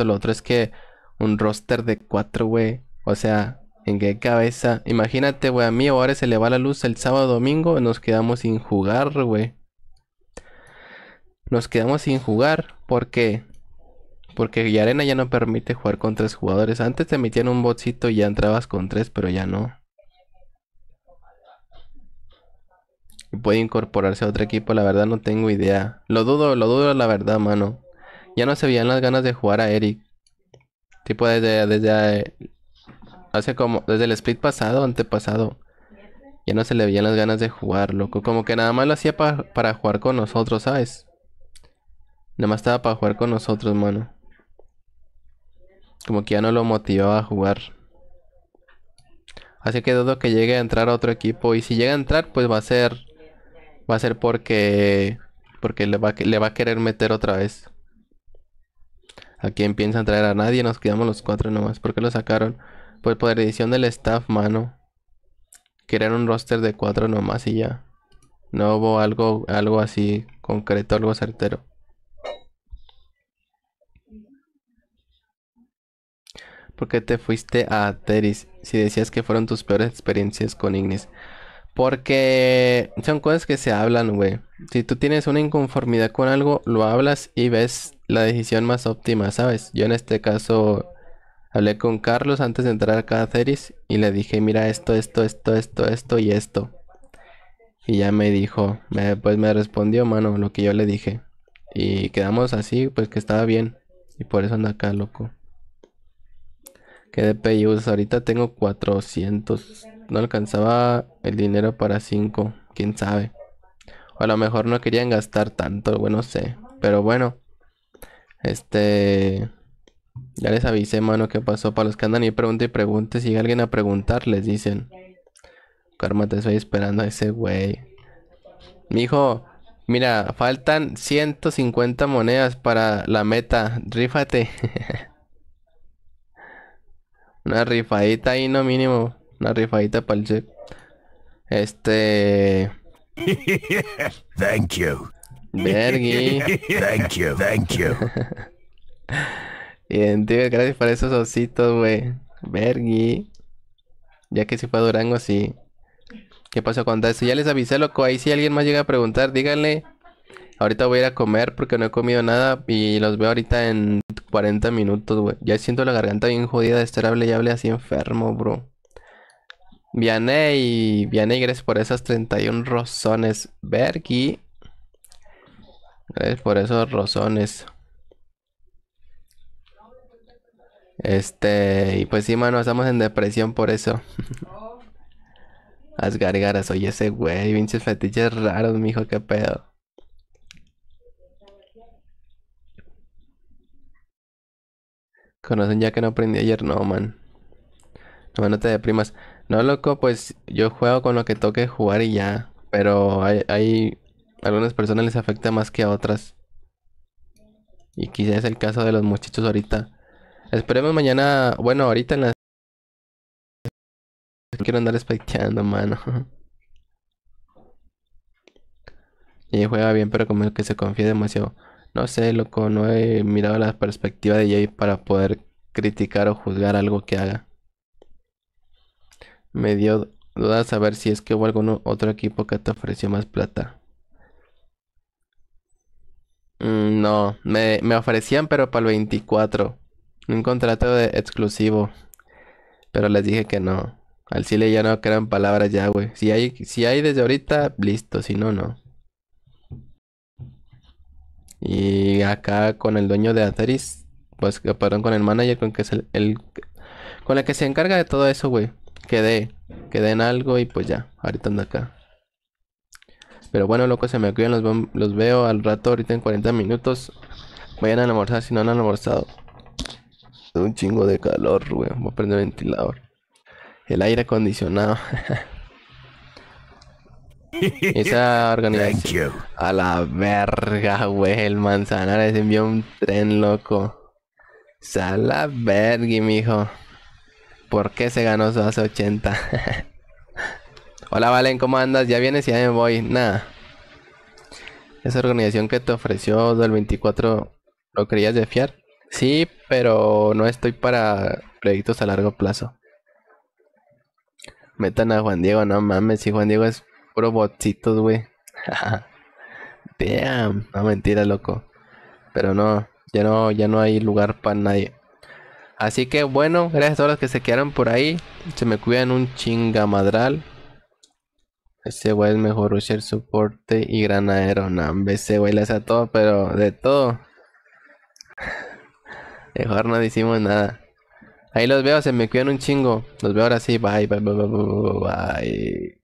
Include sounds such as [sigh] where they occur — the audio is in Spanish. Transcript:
Lo otro es que un roster de cuatro, güey. O sea, ¿en qué cabeza? Imagínate, güey, a mí ahora se le va la luz el sábado domingo. Nos quedamos sin jugar, güey. Nos quedamos sin jugar ¿Por porque... Porque Yarena ya no permite jugar con tres jugadores. Antes te metían un botcito y ya entrabas con tres, pero ya no. puede incorporarse a otro equipo, la verdad no tengo idea. Lo dudo, lo dudo la verdad, mano ya no se veían las ganas de jugar a Eric. Tipo desde, desde eh, hace como desde el split pasado, antepasado. Ya no se le veían las ganas de jugar, loco. Como que nada más lo hacía para jugar con nosotros, ¿sabes? Nada más estaba para jugar con nosotros, mano. Como que ya no lo motivaba a jugar. Así que dudo que llegue a entrar a otro equipo. Y si llega a entrar, pues va a ser. Va a ser porque. Porque le va, le va a querer meter otra vez a quién piensan traer a nadie, nos quedamos los cuatro nomás. ¿Por qué lo sacaron? Pues por edición del staff, mano. Querían un roster de cuatro nomás y ya. No hubo algo, algo así concreto, algo certero. ¿Por qué te fuiste a Teris? Si decías que fueron tus peores experiencias con Ignis. Porque son cosas que se hablan, güey. Si tú tienes una inconformidad con algo, lo hablas y ves la decisión más óptima, ¿sabes? Yo en este caso hablé con Carlos antes de entrar acá a series y le dije, mira esto, esto, esto, esto, esto y esto. Y ya me dijo, pues me respondió, mano, lo que yo le dije. Y quedamos así, pues que estaba bien. Y por eso anda acá, loco. Que de ahorita tengo 400. No alcanzaba el dinero para 5, quién sabe. O a lo mejor no querían gastar tanto, bueno, sé. Pero bueno, este. Ya les avisé, mano, qué pasó. Para los que andan y pregunta y pregunte. Si alguien a preguntar, les dicen. Karma, te estoy esperando a ese güey. Mijo, mira, faltan 150 monedas para la meta. Rífate. [laughs] Una rifadita ahí, no mínimo. Una rifadita para el check. Este. [laughs] Thank you. ¡Bergy! [laughs] thank you, thank you. [laughs] gracias por esos ositos, güey. Vergui. Ya que si fue a Durango, sí. ¿Qué pasó con eso? Ya les avisé, loco. Ahí si alguien más llega a preguntar, díganle. Ahorita voy a ir a comer porque no he comido nada y los veo ahorita en 40 minutos, güey. Ya siento la garganta bien jodida de estar hable y hable así enfermo, bro. Vianey, Vianey, gracias por esas 31 rozones. ¡Bergy! Es por esos rozones. Este, y pues sí, mano, estamos en depresión por eso. [laughs] Asgargaras. oye ese güey, pinches fetiches raros, mijo, qué pedo. Conocen ya que no aprendí ayer, no, man. No, no te deprimas. No, loco, pues yo juego con lo que toque jugar y ya. Pero hay algunas personas les afecta más que a otras. Y quizás es el caso de los muchachos ahorita. Esperemos mañana, bueno, ahorita en las... [laughs] Quiero andar spiteando, mano. [laughs] Y juega bien, pero como que se confía demasiado. No sé, loco, no he mirado la perspectiva de Jay para poder criticar o juzgar algo que haga. Me dio dudas saber si es que hubo algún otro equipo que te ofreció más plata. Mm, no, me, ofrecían, pero para el 24. Un contrato de exclusivo. Pero les dije que no. Al Chile ya no crean palabras ya, güey. Si hay, si hay desde ahorita, listo. Si no, no. Y acá con el dueño de Atheris, pues perdón, con el manager, con que es el, con que se encarga de todo eso, güey. Quedé, quedé en algo y pues ya, ahorita ando acá. Pero bueno, loco, se me cuidan, los, veo al rato, ahorita en 40 minutos. Vayan a almorzar si no han almorzado. Un chingo de calor, weón. Voy a prender el ventilador. El aire acondicionado. [laughs] Esa [laughs] organización. A la verga, güey. El les envió un tren, loco. O a la verga, hijo. ¿Por qué se ganó hace 80? [laughs] Hola Valen, ¿cómo andas? ¿Ya vienes? Ya me voy. Nada. Esa organización que te ofreció del 24, ¿lo querías de fiar? Sí, pero no estoy para proyectos a largo plazo. Metan a Juan Diego, no mames, si Juan Diego es puro botsitos, güey. [laughs] Damn, no mentira, loco. Pero no, ya no, ya no hay lugar para nadie. Así que bueno, gracias a todos los que se quedaron por ahí. Se me cuidan un chingamadral. Ese güey es mejor usher, soporte y granadero. No, ese güey le hace a todo, pero de todo. Mejor no decimos nada. Ahí los veo, se me cuidan un chingo. Los veo ahora sí. Bye, bye, bye, bye, bye.